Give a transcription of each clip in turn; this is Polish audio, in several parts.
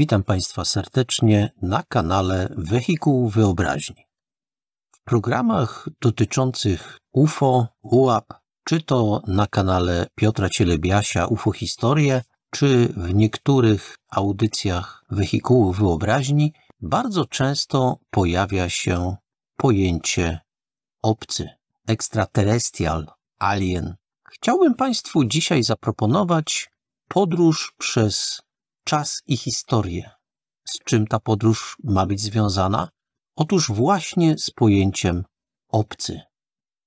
Witam Państwa serdecznie na kanale Wehikuł Wyobraźni. W programach dotyczących UFO, UAP, czy to na kanale Piotra Cielebiasia UFO Historie, czy w niektórych audycjach Wehikułu Wyobraźni, bardzo często pojawia się pojęcie obcy, ekstraterrestrial, alien. Chciałbym Państwu dzisiaj zaproponować podróż przez czas i historię. Z czym ta podróż ma być związana? Otóż właśnie z pojęciem obcy.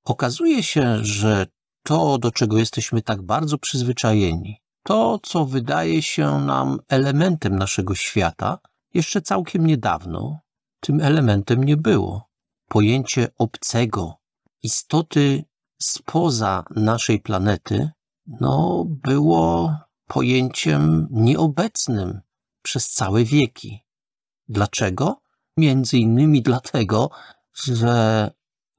Okazuje się, że to, do czego jesteśmy tak bardzo przyzwyczajeni, to, co wydaje się nam elementem naszego świata, jeszcze całkiem niedawno tym elementem nie było. Pojęcie obcego, istoty spoza naszej planety, no, było pojęciem nieobecnym przez całe wieki. Dlaczego? Między innymi dlatego, że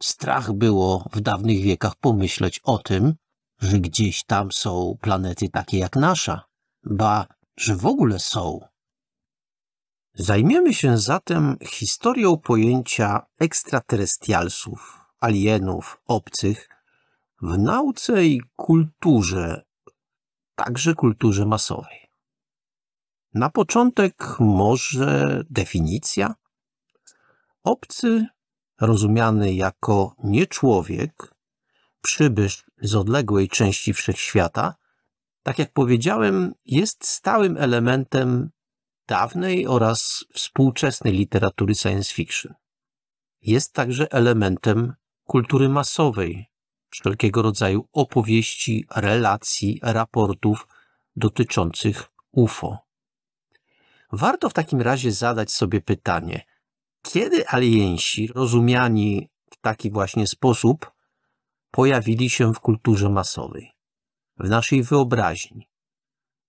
strach było w dawnych wiekach pomyśleć o tym, że gdzieś tam są planety takie jak nasza, ba, że w ogóle są. Zajmiemy się zatem historią pojęcia ekstraterrestrialsów, alienów, obcych w nauce i kulturze także kulturze masowej. Na początek może definicja. Obcy, rozumiany jako nieczłowiek, przybysz z odległej części wszechświata, tak jak powiedziałem, jest stałym elementem dawnej oraz współczesnej literatury science fiction. Jest także elementem kultury masowej, wszelkiego rodzaju opowieści, relacji, raportów dotyczących UFO. Warto w takim razie zadać sobie pytanie, kiedy aliensi, rozumiani w taki właśnie sposób, pojawili się w kulturze masowej, w naszej wyobraźni,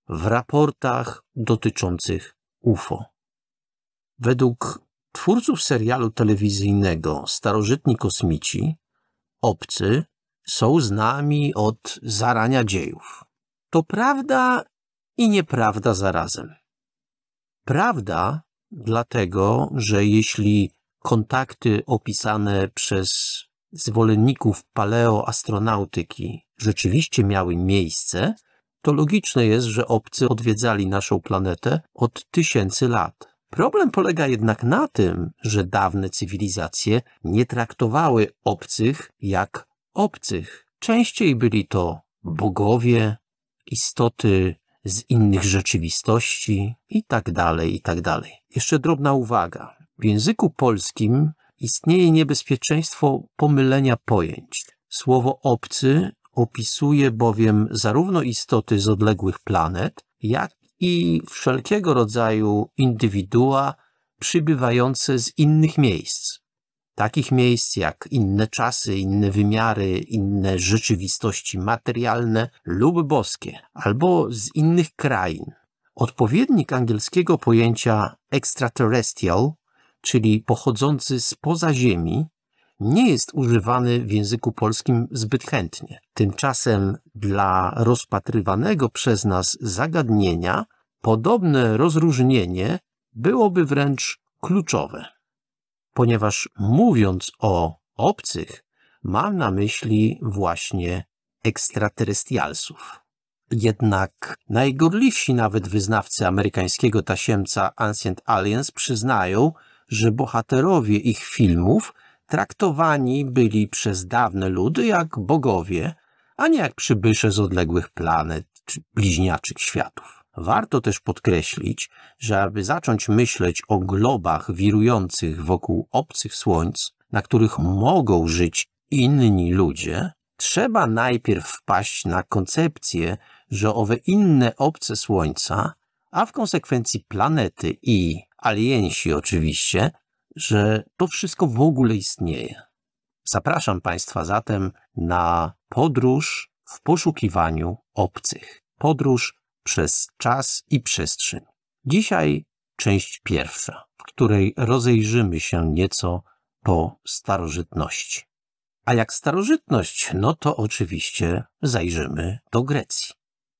w raportach dotyczących UFO. Według twórców serialu telewizyjnego Starożytni Kosmici, obcy są z nami od zarania dziejów. To prawda i nieprawda zarazem. Prawda dlatego, że jeśli kontakty opisane przez zwolenników paleoastronautyki rzeczywiście miały miejsce, to logiczne jest, że obcy odwiedzali naszą planetę od tysięcy lat. Problem polega jednak na tym, że dawne cywilizacje nie traktowały obcych jak obcych. Częściej byli to bogowie, istoty z innych rzeczywistości itd., tak itd. Tak Jeszcze drobna uwaga. W języku polskim istnieje niebezpieczeństwo pomylenia pojęć. Słowo obcy opisuje bowiem zarówno istoty z odległych planet, jak i wszelkiego rodzaju indywidua przybywające z innych miejsc takich miejsc jak inne czasy, inne wymiary, inne rzeczywistości materialne lub boskie, albo z innych krain. Odpowiednik angielskiego pojęcia extraterrestrial, czyli pochodzący spoza Ziemi, nie jest używany w języku polskim zbyt chętnie. Tymczasem dla rozpatrywanego przez nas zagadnienia podobne rozróżnienie byłoby wręcz kluczowe ponieważ mówiąc o obcych, mam na myśli właśnie ekstraterrestrialsów. Jednak najgorliwsi nawet wyznawcy amerykańskiego tasiemca Ancient Aliens przyznają, że bohaterowie ich filmów traktowani byli przez dawne ludy jak bogowie, a nie jak przybysze z odległych planet czy bliźniaczych światów. Warto też podkreślić, że aby zacząć myśleć o globach wirujących wokół obcych słońc, na których mogą żyć inni ludzie, trzeba najpierw wpaść na koncepcję, że owe inne obce słońca, a w konsekwencji planety i aliensi oczywiście, że to wszystko w ogóle istnieje. Zapraszam Państwa zatem na podróż w poszukiwaniu obcych. Podróż przez czas i przestrzeń. Dzisiaj część pierwsza, w której rozejrzymy się nieco po starożytności. A jak starożytność, no to oczywiście zajrzymy do Grecji.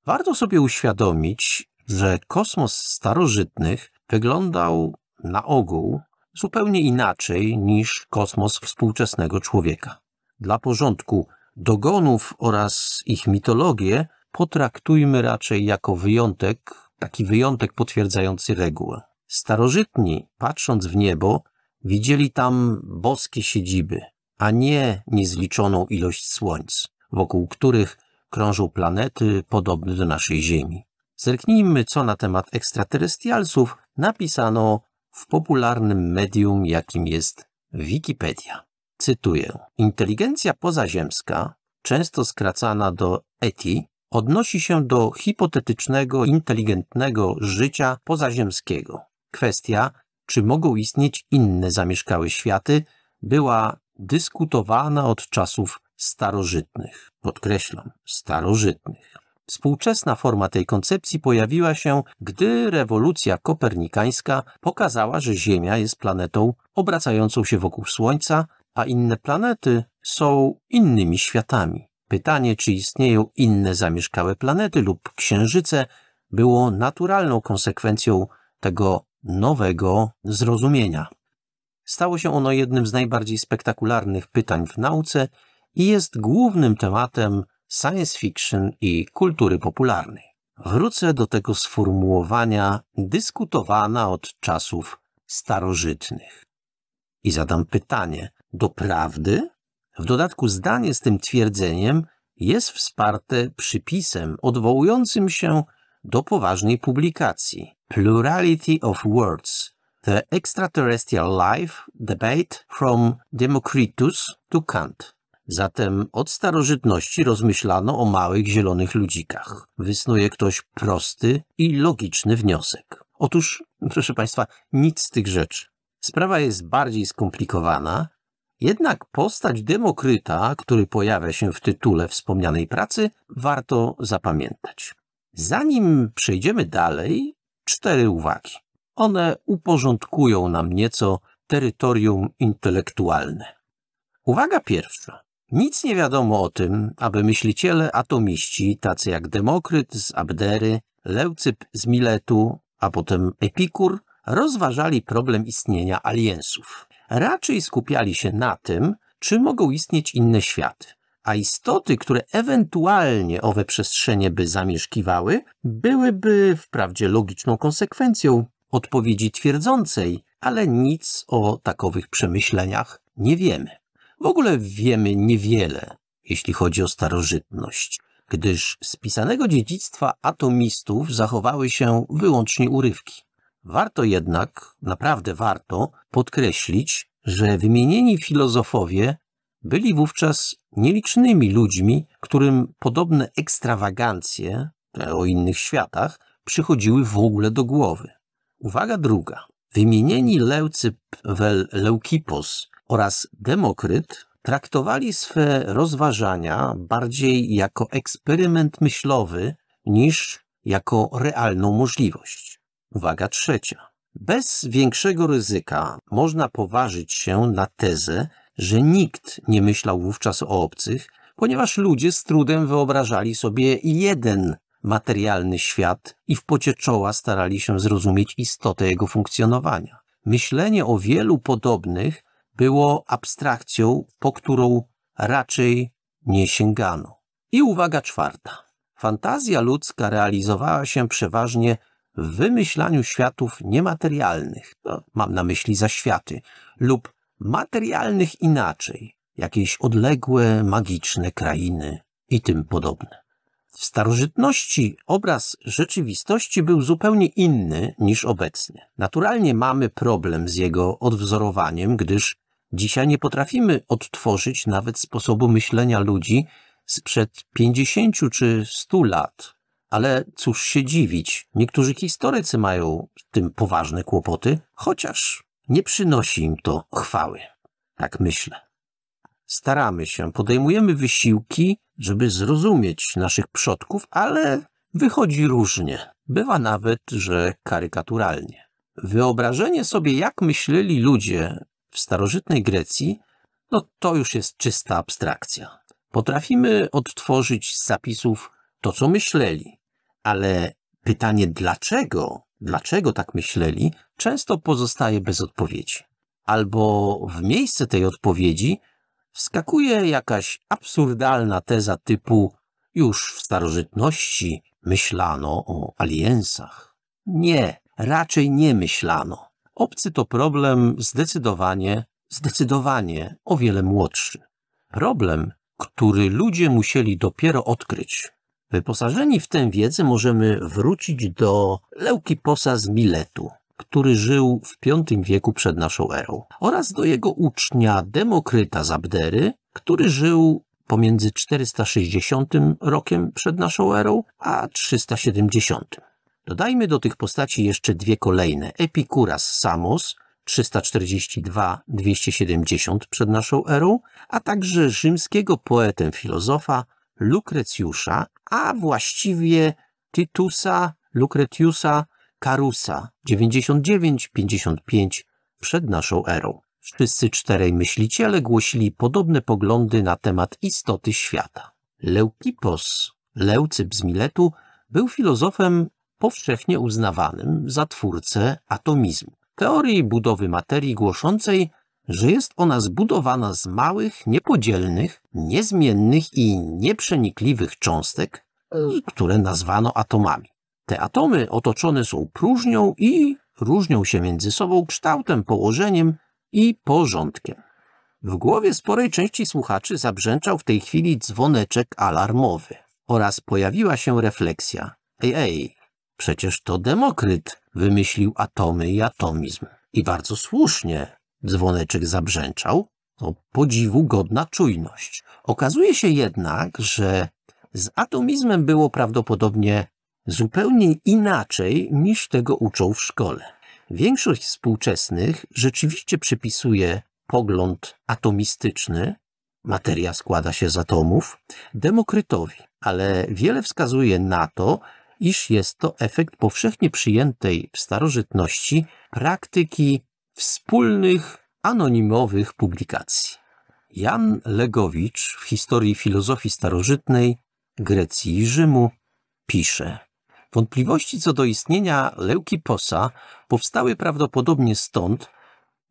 Warto sobie uświadomić, że kosmos starożytnych wyglądał na ogół zupełnie inaczej niż kosmos współczesnego człowieka. Dla porządku, dogonów oraz ich mitologię potraktujmy raczej jako wyjątek, taki wyjątek potwierdzający regułę. Starożytni, patrząc w niebo, widzieli tam boskie siedziby, a nie niezliczoną ilość słońc, wokół których krążą planety podobne do naszej Ziemi. Zerknijmy, co na temat ekstraterrestrialsów napisano w popularnym medium, jakim jest Wikipedia. Cytuję: Inteligencja pozaziemska, często skracana do ETI, odnosi się do hipotetycznego, inteligentnego życia pozaziemskiego. Kwestia, czy mogą istnieć inne zamieszkałe światy, była dyskutowana od czasów starożytnych. Podkreślam, starożytnych. Współczesna forma tej koncepcji pojawiła się, gdy rewolucja kopernikańska pokazała, że Ziemia jest planetą obracającą się wokół Słońca, a inne planety są innymi światami. Pytanie, czy istnieją inne zamieszkałe planety lub księżyce, było naturalną konsekwencją tego nowego zrozumienia. Stało się ono jednym z najbardziej spektakularnych pytań w nauce i jest głównym tematem science fiction i kultury popularnej. Wrócę do tego sformułowania dyskutowana od czasów starożytnych i zadam pytanie: do prawdy w dodatku zdanie z tym twierdzeniem jest wsparte przypisem odwołującym się do poważnej publikacji Plurality of Words The Extraterrestrial Life Debate from Democritus to Kant. Zatem od starożytności rozmyślano o małych zielonych ludzikach. Wysnuje ktoś prosty i logiczny wniosek. Otóż, proszę Państwa, nic z tych rzeczy. Sprawa jest bardziej skomplikowana jednak postać Demokryta, który pojawia się w tytule wspomnianej pracy, warto zapamiętać. Zanim przejdziemy dalej, cztery uwagi. One uporządkują nam nieco terytorium intelektualne. Uwaga pierwsza. Nic nie wiadomo o tym, aby myśliciele atomiści, tacy jak Demokryt z Abdery, Leucyp z Miletu, a potem Epikur, rozważali problem istnienia aliensów raczej skupiali się na tym, czy mogą istnieć inne światy, a istoty, które ewentualnie owe przestrzenie by zamieszkiwały, byłyby wprawdzie logiczną konsekwencją odpowiedzi twierdzącej, ale nic o takowych przemyśleniach nie wiemy. W ogóle wiemy niewiele, jeśli chodzi o starożytność, gdyż z pisanego dziedzictwa atomistów zachowały się wyłącznie urywki. Warto jednak, naprawdę warto podkreślić, że wymienieni filozofowie byli wówczas nielicznymi ludźmi, którym podobne ekstrawagancje o innych światach przychodziły w ogóle do głowy. Uwaga druga. Wymienieni Leucyp wel Leukipos oraz Demokryt traktowali swe rozważania bardziej jako eksperyment myślowy niż jako realną możliwość. Uwaga trzecia. Bez większego ryzyka można poważyć się na tezę, że nikt nie myślał wówczas o obcych, ponieważ ludzie z trudem wyobrażali sobie jeden materialny świat i w pocie czoła starali się zrozumieć istotę jego funkcjonowania. Myślenie o wielu podobnych było abstrakcją, po którą raczej nie sięgano. I uwaga czwarta. Fantazja ludzka realizowała się przeważnie w wymyślaniu światów niematerialnych, no, mam na myśli zaświaty, lub materialnych inaczej, jakieś odległe, magiczne krainy i tym podobne. W starożytności obraz rzeczywistości był zupełnie inny niż obecnie. Naturalnie mamy problem z jego odwzorowaniem, gdyż dzisiaj nie potrafimy odtworzyć nawet sposobu myślenia ludzi sprzed 50 czy 100 lat, ale cóż się dziwić, niektórzy historycy mają z tym poważne kłopoty, chociaż nie przynosi im to chwały. Tak myślę. Staramy się, podejmujemy wysiłki, żeby zrozumieć naszych przodków, ale wychodzi różnie. Bywa nawet, że karykaturalnie. Wyobrażenie sobie, jak myśleli ludzie w starożytnej Grecji, no to już jest czysta abstrakcja. Potrafimy odtworzyć z zapisów to, co myśleli. Ale pytanie dlaczego, dlaczego tak myśleli, często pozostaje bez odpowiedzi. Albo w miejsce tej odpowiedzi wskakuje jakaś absurdalna teza typu już w starożytności myślano o aliensach. Nie, raczej nie myślano. Obcy to problem zdecydowanie, zdecydowanie o wiele młodszy. Problem, który ludzie musieli dopiero odkryć Wyposażeni w tę wiedzę możemy wrócić do Leukiposa z Miletu, który żył w V wieku przed naszą erą, oraz do jego ucznia Demokryta z Abdery, który żył pomiędzy 460 rokiem przed naszą erą, a 370. Dodajmy do tych postaci jeszcze dwie kolejne, Epikura z Samos, 342-270 przed naszą erą, a także rzymskiego poetę filozofa Lukrecjusza, a właściwie Titusa Lucretiusa Carusa 99-55 przed naszą erą. Wszyscy czterej myśliciele głosili podobne poglądy na temat istoty świata. Leukipos, Leucyp z Miletu, był filozofem powszechnie uznawanym za twórcę atomizmu, teorii budowy materii głoszącej, że jest ona zbudowana z małych, niepodzielnych, niezmiennych i nieprzenikliwych cząstek, y, które nazwano atomami. Te atomy otoczone są próżnią i różnią się między sobą kształtem, położeniem i porządkiem. W głowie sporej części słuchaczy zabrzęczał w tej chwili dzwoneczek alarmowy oraz pojawiła się refleksja. Ej, ej, przecież to Demokryt wymyślił atomy i atomizm. I bardzo słusznie, Dzwoneczek zabrzęczał. To podziwu godna czujność. Okazuje się jednak, że z atomizmem było prawdopodobnie zupełnie inaczej niż tego uczą w szkole. Większość współczesnych rzeczywiście przypisuje pogląd atomistyczny, materia składa się z atomów, Demokrytowi, ale wiele wskazuje na to, iż jest to efekt powszechnie przyjętej w starożytności praktyki wspólnych, anonimowych publikacji. Jan Legowicz w historii filozofii starożytnej Grecji i Rzymu pisze Wątpliwości co do istnienia Leukiposa powstały prawdopodobnie stąd,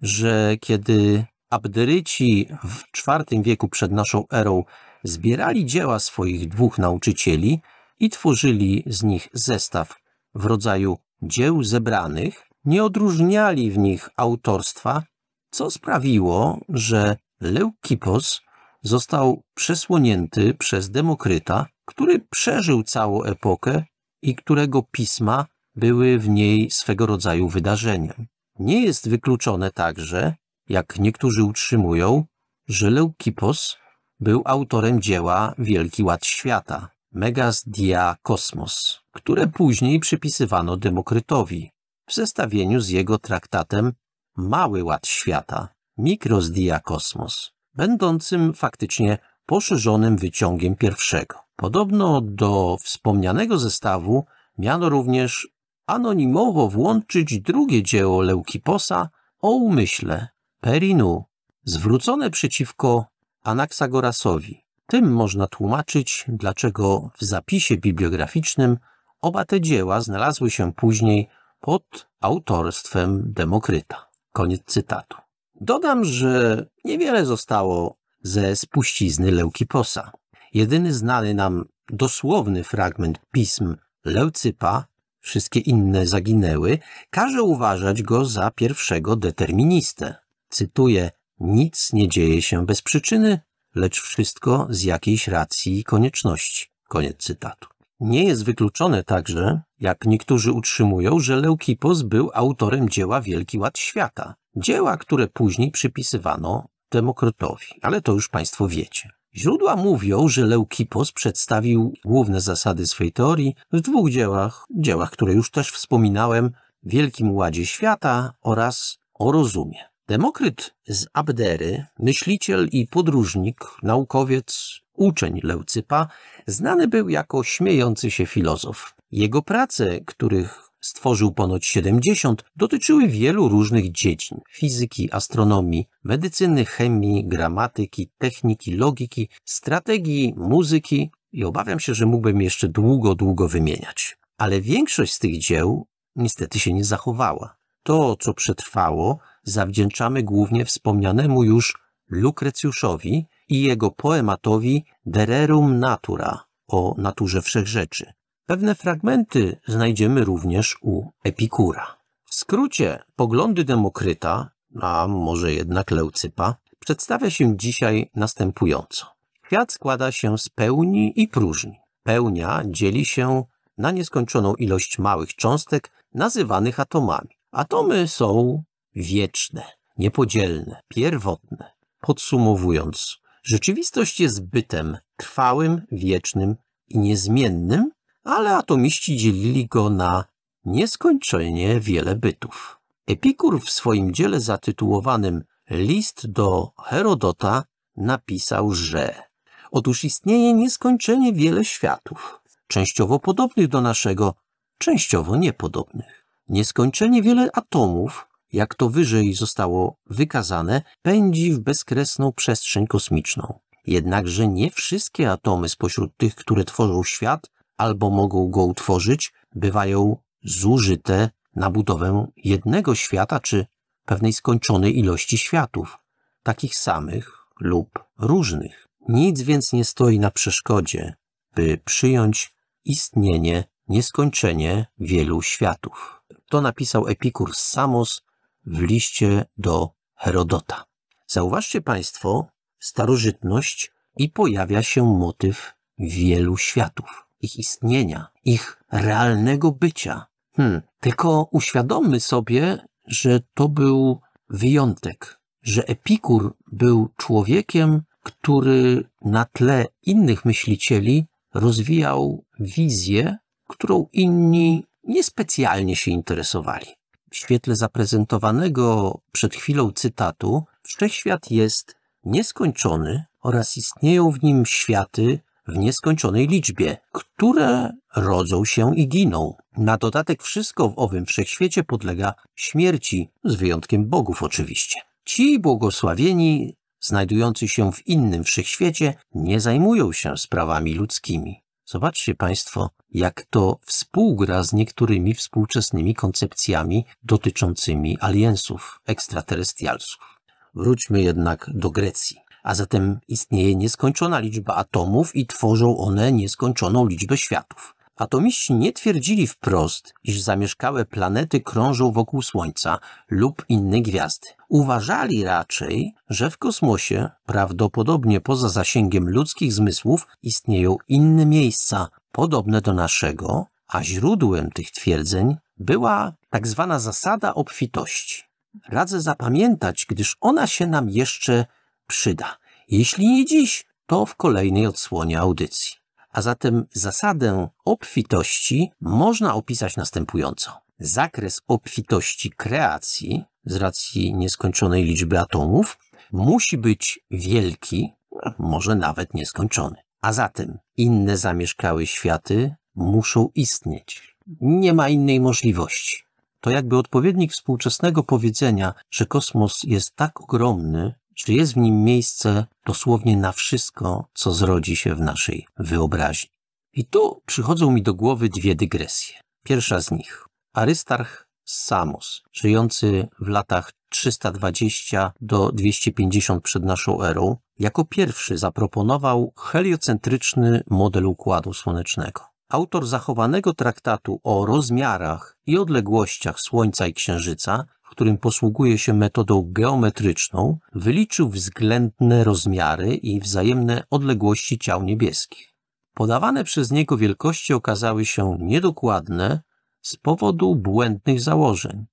że kiedy Abderyci w IV wieku przed naszą erą zbierali dzieła swoich dwóch nauczycieli i tworzyli z nich zestaw w rodzaju dzieł zebranych, nie odróżniali w nich autorstwa, co sprawiło, że Leukipos został przesłonięty przez Demokryta, który przeżył całą epokę i którego pisma były w niej swego rodzaju wydarzeniem. Nie jest wykluczone także, jak niektórzy utrzymują, że Leukipos był autorem dzieła Wielki Ład Świata, Megas Dia Kosmos, które później przypisywano Demokrytowi, w zestawieniu z jego traktatem Mały Ład Świata, Mikros Dia Kosmos, będącym faktycznie poszerzonym wyciągiem pierwszego. Podobno do wspomnianego zestawu miano również anonimowo włączyć drugie dzieło Leukiposa o umyśle Perinu, zwrócone przeciwko Anaksagorasowi. Tym można tłumaczyć, dlaczego w zapisie bibliograficznym oba te dzieła znalazły się później pod autorstwem Demokryta. Koniec cytatu. Dodam, że niewiele zostało ze spuścizny Leukiposa. Jedyny znany nam dosłowny fragment pism Leucypa, wszystkie inne zaginęły, każe uważać go za pierwszego deterministę. Cytuję, nic nie dzieje się bez przyczyny, lecz wszystko z jakiejś racji i konieczności. Koniec cytatu. Nie jest wykluczone także, jak niektórzy utrzymują, że Leukipos był autorem dzieła Wielki Ład Świata, dzieła, które później przypisywano Demokrytowi, ale to już Państwo wiecie. Źródła mówią, że Leukipos przedstawił główne zasady swojej teorii w dwóch dziełach, dziełach, które już też wspominałem, Wielkim Ładzie Świata oraz o rozumie. Demokryt z Abdery, myśliciel i podróżnik, naukowiec, Uczeń Leucypa znany był jako śmiejący się filozof. Jego prace, których stworzył ponoć 70, dotyczyły wielu różnych dziedzin fizyki, astronomii, medycyny, chemii, gramatyki, techniki, logiki, strategii, muzyki i obawiam się, że mógłbym jeszcze długo, długo wymieniać. Ale większość z tych dzieł niestety się nie zachowała. To, co przetrwało, zawdzięczamy głównie wspomnianemu już Lukrecjuszowi, i jego poematowi *Dererum Natura o naturze wszechrzeczy. Pewne fragmenty znajdziemy również u Epikura. W skrócie, poglądy Demokryta, a może jednak Leucypa, przedstawia się dzisiaj następująco. Świat składa się z pełni i próżni. Pełnia dzieli się na nieskończoną ilość małych cząstek nazywanych atomami. Atomy są wieczne, niepodzielne, pierwotne. Podsumowując, Rzeczywistość jest bytem trwałym, wiecznym i niezmiennym, ale atomiści dzielili go na nieskończenie wiele bytów. Epikur w swoim dziele zatytułowanym List do Herodota napisał, że Otóż istnieje nieskończenie wiele światów, częściowo podobnych do naszego, częściowo niepodobnych. Nieskończenie wiele atomów, jak to wyżej zostało wykazane, pędzi w bezkresną przestrzeń kosmiczną. Jednakże nie wszystkie atomy spośród tych, które tworzą świat albo mogą go utworzyć, bywają zużyte na budowę jednego świata czy pewnej skończonej ilości światów, takich samych lub różnych. Nic więc nie stoi na przeszkodzie, by przyjąć istnienie, nieskończenie wielu światów. To napisał Epikur z Samos w liście do Herodota. Zauważcie Państwo starożytność i pojawia się motyw wielu światów, ich istnienia, ich realnego bycia. Hmm, tylko uświadommy sobie, że to był wyjątek, że Epikur był człowiekiem, który na tle innych myślicieli rozwijał wizję, którą inni niespecjalnie się interesowali. W świetle zaprezentowanego przed chwilą cytatu, wszechświat jest nieskończony oraz istnieją w nim światy w nieskończonej liczbie, które rodzą się i giną. Na dodatek wszystko w owym wszechświecie podlega śmierci, z wyjątkiem bogów oczywiście. Ci błogosławieni, znajdujący się w innym wszechświecie, nie zajmują się sprawami ludzkimi. Zobaczcie Państwo, jak to współgra z niektórymi współczesnymi koncepcjami dotyczącymi aliensów, ekstraterrestrialsów. Wróćmy jednak do Grecji. A zatem istnieje nieskończona liczba atomów i tworzą one nieskończoną liczbę światów. Atomiści nie twierdzili wprost, iż zamieszkałe planety krążą wokół Słońca lub innych gwiazd. Uważali raczej, że w kosmosie, prawdopodobnie poza zasięgiem ludzkich zmysłów, istnieją inne miejsca podobne do naszego, a źródłem tych twierdzeń była tak zwana zasada obfitości. Radzę zapamiętać, gdyż ona się nam jeszcze przyda. Jeśli nie dziś, to w kolejnej odsłonie audycji. A zatem zasadę obfitości można opisać następująco. Zakres obfitości kreacji z racji nieskończonej liczby atomów musi być wielki, może nawet nieskończony. A zatem inne zamieszkałe światy muszą istnieć. Nie ma innej możliwości. To jakby odpowiednik współczesnego powiedzenia, że kosmos jest tak ogromny, czy jest w nim miejsce dosłownie na wszystko, co zrodzi się w naszej wyobraźni. I tu przychodzą mi do głowy dwie dygresje. Pierwsza z nich. Arystarch Samos, żyjący w latach 320 do 250 przed naszą erą, jako pierwszy zaproponował heliocentryczny model układu słonecznego. Autor zachowanego traktatu o rozmiarach i odległościach Słońca i Księżyca którym posługuje się metodą geometryczną, wyliczył względne rozmiary i wzajemne odległości ciał niebieskich. Podawane przez niego wielkości okazały się niedokładne z powodu błędnych założeń,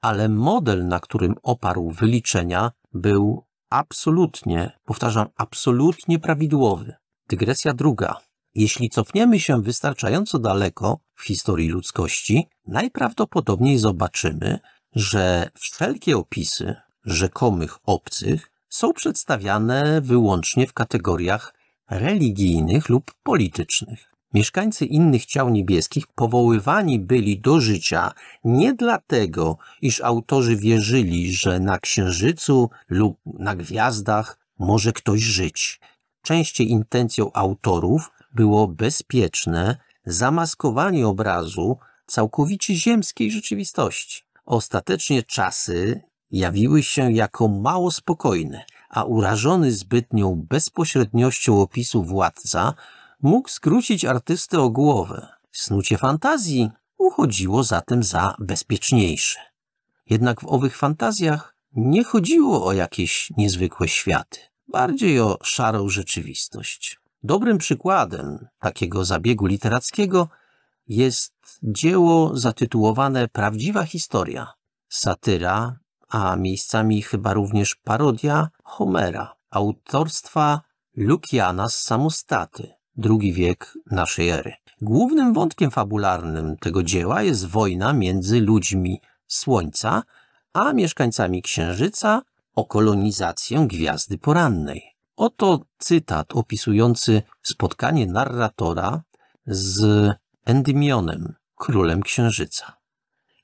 ale model, na którym oparł wyliczenia, był absolutnie, powtarzam, absolutnie prawidłowy. Dygresja druga. Jeśli cofniemy się wystarczająco daleko w historii ludzkości, najprawdopodobniej zobaczymy, że wszelkie opisy rzekomych obcych są przedstawiane wyłącznie w kategoriach religijnych lub politycznych. Mieszkańcy innych ciał niebieskich powoływani byli do życia nie dlatego, iż autorzy wierzyli, że na księżycu lub na gwiazdach może ktoś żyć. Częściej intencją autorów było bezpieczne zamaskowanie obrazu całkowicie ziemskiej rzeczywistości. Ostatecznie czasy jawiły się jako mało spokojne, a urażony zbytnią bezpośredniością opisu władca mógł skrócić artystę o głowę. Snucie fantazji uchodziło zatem za bezpieczniejsze. Jednak w owych fantazjach nie chodziło o jakieś niezwykłe światy, bardziej o szarą rzeczywistość. Dobrym przykładem takiego zabiegu literackiego jest dzieło zatytułowane Prawdziwa historia, satyra, a miejscami chyba również parodia Homera, autorstwa Lukiana z Samostaty, drugi wiek naszej ery. Głównym wątkiem fabularnym tego dzieła jest wojna między ludźmi Słońca a mieszkańcami Księżyca o kolonizację Gwiazdy Porannej. Oto cytat opisujący spotkanie narratora z Endymionem, królem Księżyca.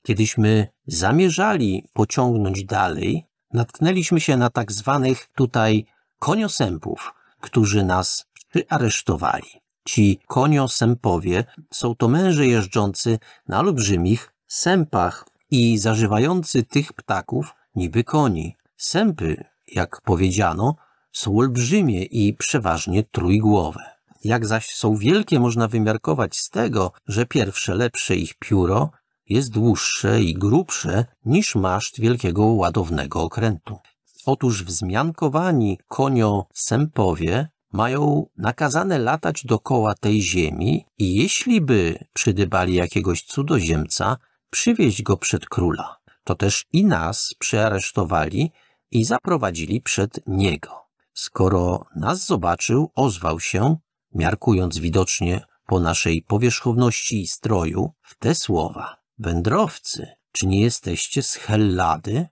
Kiedyśmy zamierzali pociągnąć dalej, natknęliśmy się na tak zwanych tutaj koniosępów, którzy nas przyaresztowali. Ci koniosępowie są to męże jeżdżący na olbrzymich sępach i zażywający tych ptaków niby koni. Sępy, jak powiedziano, są olbrzymie i przeważnie trójgłowe. Jak zaś są wielkie, można wymiarkować z tego, że pierwsze lepsze ich pióro jest dłuższe i grubsze niż maszt wielkiego ładownego okrętu. Otóż wzmiankowani konio sępowie mają nakazane latać dokoła tej ziemi i jeśli by przydybali jakiegoś cudzoziemca, przywieźć go przed króla. To też i nas przearesztowali i zaprowadzili przed niego. Skoro nas zobaczył, ozwał się miarkując widocznie po naszej powierzchowności i stroju, w te słowa. Wędrowcy, czy nie jesteście z Hellady?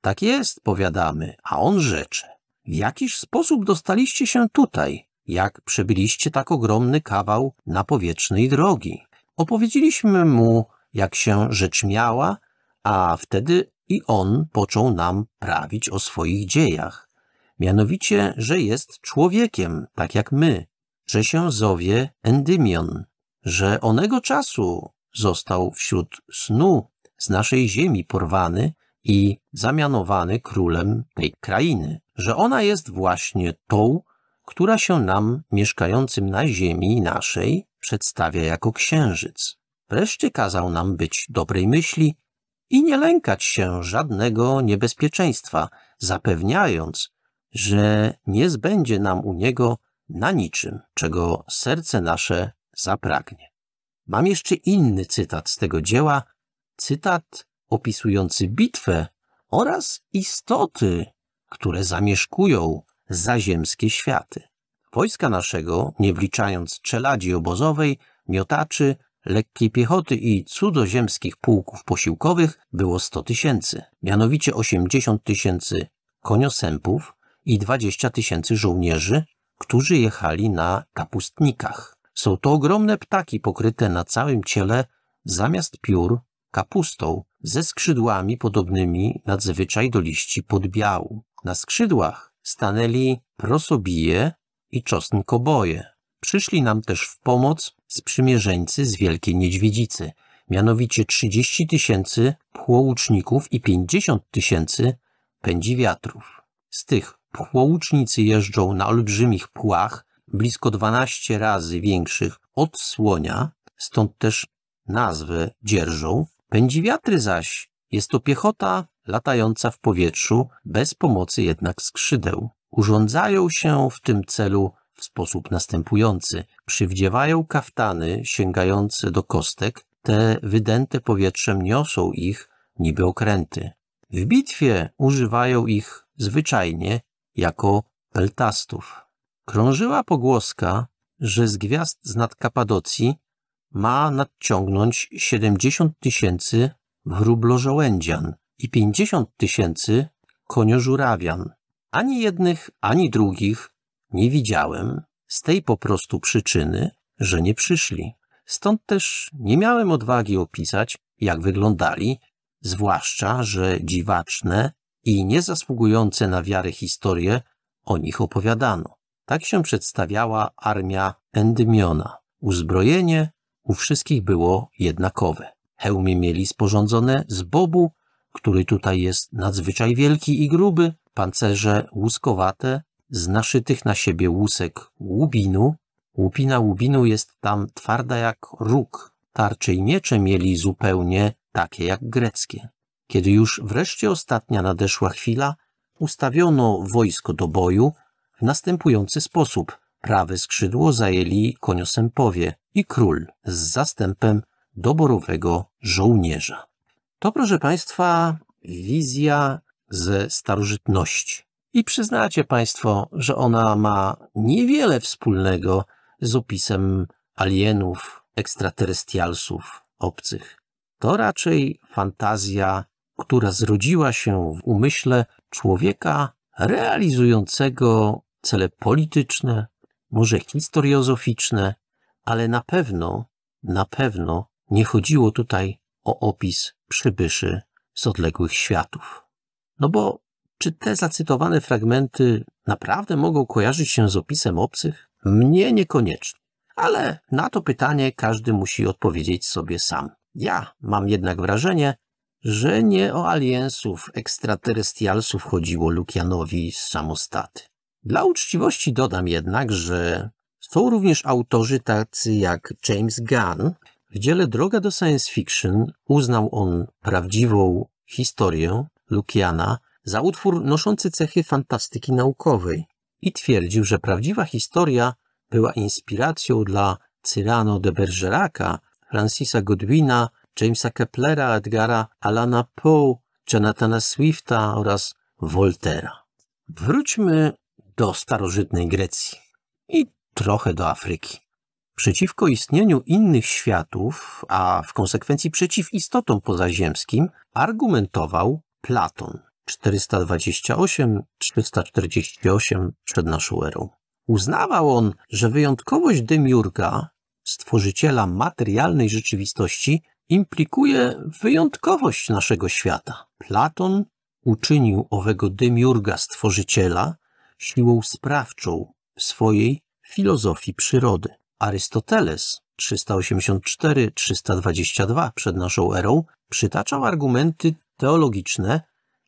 Tak jest, powiadamy, a on rzecze. W jakiś sposób dostaliście się tutaj, jak przebyliście tak ogromny kawał na powietrznej drogi. Opowiedzieliśmy mu, jak się rzecz miała, a wtedy i on począł nam prawić o swoich dziejach. Mianowicie, że jest człowiekiem, tak jak my, że się zowie Endymion, że onego czasu został wśród snu z naszej ziemi porwany i zamianowany królem tej krainy, że ona jest właśnie tą, która się nam, mieszkającym na ziemi naszej, przedstawia jako księżyc. Wreszcie kazał nam być dobrej myśli i nie lękać się żadnego niebezpieczeństwa, zapewniając, że nie zbędzie nam u niego na niczym, czego serce nasze zapragnie. Mam jeszcze inny cytat z tego dzieła, cytat opisujący bitwę oraz istoty, które zamieszkują zaziemskie światy. Wojska naszego, nie wliczając czeladzi obozowej, miotaczy, lekkiej piechoty i cudzoziemskich pułków posiłkowych było 100 tysięcy, mianowicie 80 tysięcy koniosępów i 20 tysięcy żołnierzy którzy jechali na kapustnikach. Są to ogromne ptaki pokryte na całym ciele zamiast piór kapustą, ze skrzydłami podobnymi nadzwyczaj do liści podbiału. Na skrzydłach stanęli prosobije i czosnkoboje. Przyszli nam też w pomoc sprzymierzeńcy z Wielkiej Niedźwiedzicy, mianowicie 30 tysięcy płołuczników i 50 tysięcy pędziwiatrów. Z tych Płłucznicy jeżdżą na olbrzymich płach, blisko 12 razy większych od słonia, stąd też nazwę dzierżą. wiatry zaś jest to piechota latająca w powietrzu, bez pomocy jednak skrzydeł. Urządzają się w tym celu w sposób następujący. Przywdziewają kaftany sięgające do kostek, te wydęte powietrzem niosą ich niby okręty. W bitwie używają ich zwyczajnie jako Peltastów. Krążyła pogłoska, że z gwiazd z nad Kapadocji ma nadciągnąć 70 tysięcy wróblożołędzian i 50 tysięcy koniożurawian. Ani jednych, ani drugich nie widziałem z tej po prostu przyczyny, że nie przyszli. Stąd też nie miałem odwagi opisać, jak wyglądali, zwłaszcza, że dziwaczne i niezasługujące na wiarę historie o nich opowiadano. Tak się przedstawiała armia Endymiona. Uzbrojenie u wszystkich było jednakowe. Hełmy mieli sporządzone z bobu, który tutaj jest nadzwyczaj wielki i gruby, pancerze łuskowate, z naszytych na siebie łusek łubinu. Łupina łubinu jest tam twarda jak róg. Tarcze i miecze mieli zupełnie takie jak greckie. Kiedy już wreszcie ostatnia nadeszła chwila, ustawiono wojsko do boju w następujący sposób. Prawe skrzydło zajęli koniosępowie i król z zastępem doborowego żołnierza. To, proszę Państwa, wizja ze starożytności. I przyznacie Państwo, że ona ma niewiele wspólnego z opisem alienów, ekstraterestialsów obcych. To raczej fantazja która zrodziła się w umyśle człowieka realizującego cele polityczne, może historiozoficzne, ale na pewno, na pewno nie chodziło tutaj o opis przybyszy z odległych światów. No bo czy te zacytowane fragmenty naprawdę mogą kojarzyć się z opisem obcych? Mnie niekoniecznie. Ale na to pytanie każdy musi odpowiedzieć sobie sam. Ja mam jednak wrażenie, że nie o aliensów, ekstraterrestrialsów chodziło Lukianowi z samostaty. Dla uczciwości dodam jednak, że są również autorzy tacy jak James Gunn. W dziele Droga do Science Fiction uznał on prawdziwą historię Lukiana za utwór noszący cechy fantastyki naukowej i twierdził, że prawdziwa historia była inspiracją dla Cyrano de Bergeraca, Francisa Godwina Jamesa Keplera, Edgara Alana Poe, Jonathana Swifta oraz Voltera. Wróćmy do starożytnej Grecji i trochę do Afryki. Przeciwko istnieniu innych światów, a w konsekwencji przeciw istotom pozaziemskim, argumentował Platon 428-348 przed naszą erą. Uznawał on, że wyjątkowość demiurga, stworzyciela materialnej rzeczywistości, implikuje wyjątkowość naszego świata. Platon uczynił owego demiurga stworzyciela siłą sprawczą swojej filozofii przyrody. Arystoteles 384-322 przed naszą erą przytaczał argumenty teologiczne,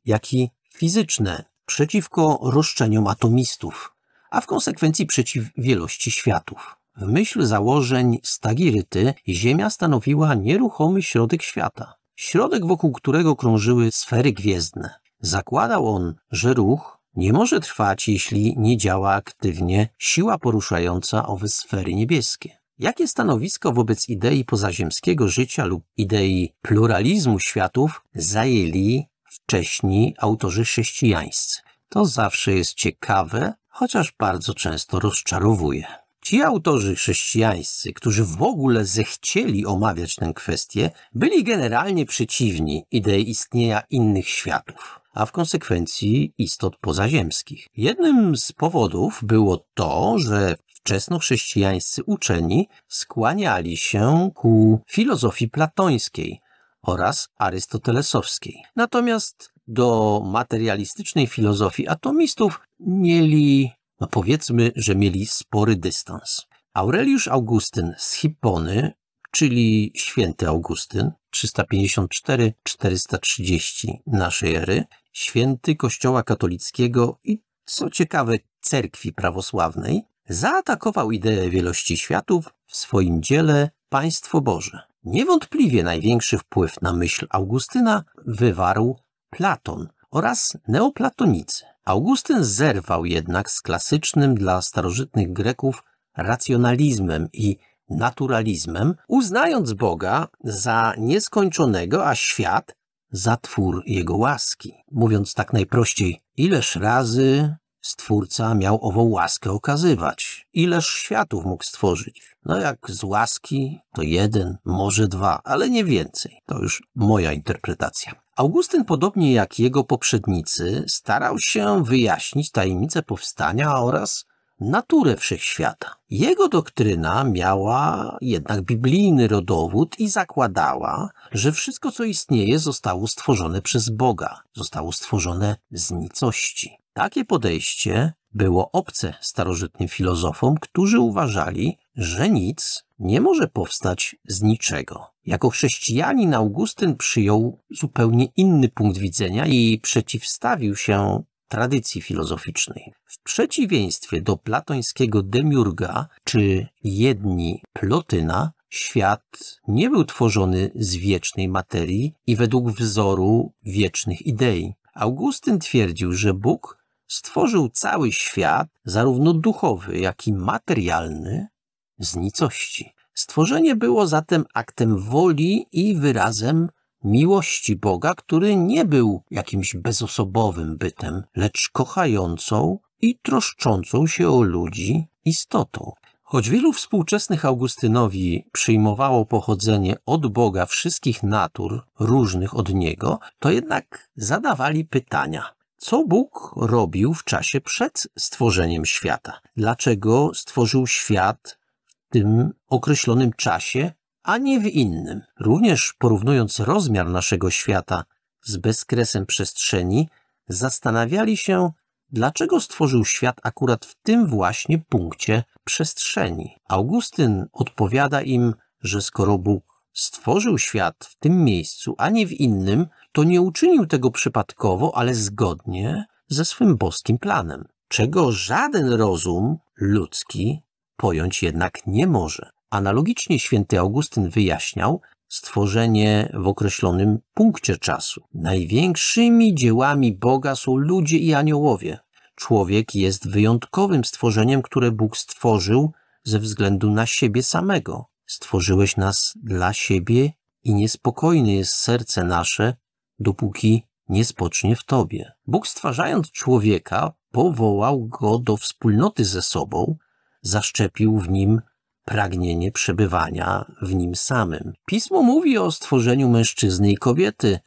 jak i fizyczne przeciwko roszczeniom atomistów, a w konsekwencji przeciw wielości światów. W myśl założeń Stagiryty Ziemia stanowiła nieruchomy środek świata, środek wokół którego krążyły sfery gwiezdne. Zakładał on, że ruch nie może trwać, jeśli nie działa aktywnie siła poruszająca owe sfery niebieskie. Jakie stanowisko wobec idei pozaziemskiego życia lub idei pluralizmu światów zajęli wcześniej autorzy chrześcijańscy? To zawsze jest ciekawe, chociaż bardzo często rozczarowuje. Ci autorzy chrześcijańscy, którzy w ogóle zechcieli omawiać tę kwestię, byli generalnie przeciwni idei istnienia innych światów, a w konsekwencji istot pozaziemskich. Jednym z powodów było to, że wczesnochrześcijańscy uczeni skłaniali się ku filozofii platońskiej oraz arystotelesowskiej. Natomiast do materialistycznej filozofii atomistów mieli no powiedzmy, że mieli spory dystans. Aureliusz Augustyn z Hippony, czyli święty Augustyn, 354-430 naszej ery, święty Kościoła katolickiego i co ciekawe cerkwi prawosławnej, zaatakował ideę wielości światów w swoim dziele Państwo Boże. Niewątpliwie największy wpływ na myśl Augustyna wywarł Platon oraz neoplatonicy. Augustyn zerwał jednak z klasycznym dla starożytnych Greków racjonalizmem i naturalizmem, uznając Boga za nieskończonego, a świat za twór jego łaski. Mówiąc tak najprościej, ileż razy Stwórca miał ową łaskę okazywać. Ileż światów mógł stworzyć? No jak z łaski, to jeden, może dwa, ale nie więcej. To już moja interpretacja. Augustyn, podobnie jak jego poprzednicy, starał się wyjaśnić tajemnicę powstania oraz naturę wszechświata. Jego doktryna miała jednak biblijny rodowód i zakładała, że wszystko co istnieje zostało stworzone przez Boga, zostało stworzone z nicości. Takie podejście było obce starożytnym filozofom, którzy uważali, że nic nie może powstać z niczego. Jako chrześcijanin Augustyn przyjął zupełnie inny punkt widzenia i przeciwstawił się tradycji filozoficznej. W przeciwieństwie do platońskiego demiurga czy jedni Plotyna, świat nie był tworzony z wiecznej materii i według wzoru wiecznych idei. Augustyn twierdził, że Bóg stworzył cały świat, zarówno duchowy, jak i materialny, z nicości. Stworzenie było zatem aktem woli i wyrazem miłości Boga, który nie był jakimś bezosobowym bytem, lecz kochającą i troszczącą się o ludzi istotą. Choć wielu współczesnych Augustynowi przyjmowało pochodzenie od Boga wszystkich natur różnych od niego, to jednak zadawali pytania. Co Bóg robił w czasie przed stworzeniem świata? Dlaczego stworzył świat tym określonym czasie, a nie w innym. Również porównując rozmiar naszego świata z bezkresem przestrzeni, zastanawiali się, dlaczego stworzył świat akurat w tym właśnie punkcie przestrzeni. Augustyn odpowiada im, że skoro Bóg stworzył świat w tym miejscu, a nie w innym, to nie uczynił tego przypadkowo, ale zgodnie ze swym boskim planem, czego żaden rozum ludzki pojąć jednak nie może. Analogicznie święty Augustyn wyjaśniał stworzenie w określonym punkcie czasu. Największymi dziełami Boga są ludzie i aniołowie. Człowiek jest wyjątkowym stworzeniem, które Bóg stworzył ze względu na siebie samego. Stworzyłeś nas dla siebie i niespokojne jest serce nasze, dopóki nie spocznie w tobie. Bóg stwarzając człowieka, powołał go do wspólnoty ze sobą, zaszczepił w nim pragnienie przebywania w nim samym. Pismo mówi o stworzeniu mężczyzny i kobiety.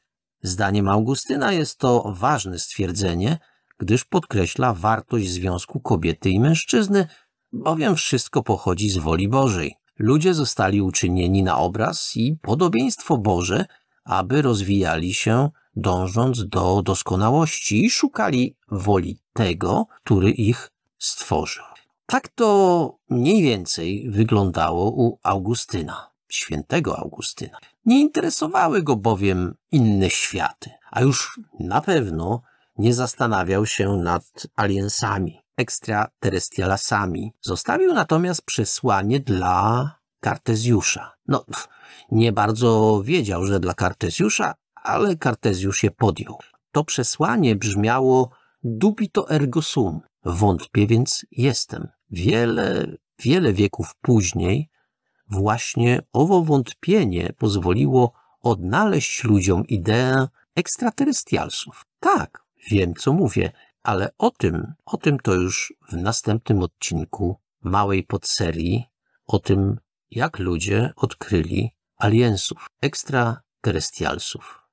Zdaniem Augustyna jest to ważne stwierdzenie, gdyż podkreśla wartość związku kobiety i mężczyzny, bowiem wszystko pochodzi z woli Bożej. Ludzie zostali uczynieni na obraz i podobieństwo Boże, aby rozwijali się, dążąc do doskonałości i szukali woli tego, który ich stworzył. Tak to mniej więcej wyglądało u Augustyna, świętego Augustyna. Nie interesowały go bowiem inne światy, a już na pewno nie zastanawiał się nad aliensami, ekstraterrestrialasami. Zostawił natomiast przesłanie dla Kartezjusza. No, nie bardzo wiedział, że dla Kartezjusza, ale Kartezjusz je podjął. To przesłanie brzmiało dubito ergo sum, Wątpię więc jestem. Wiele, wiele wieków później właśnie owo wątpienie pozwoliło odnaleźć ludziom ideę ekstraterrestrialsów. Tak, wiem co mówię, ale o tym, o tym to już w następnym odcinku małej podserii o tym, jak ludzie odkryli aliensów, ekstraterrestrialsów.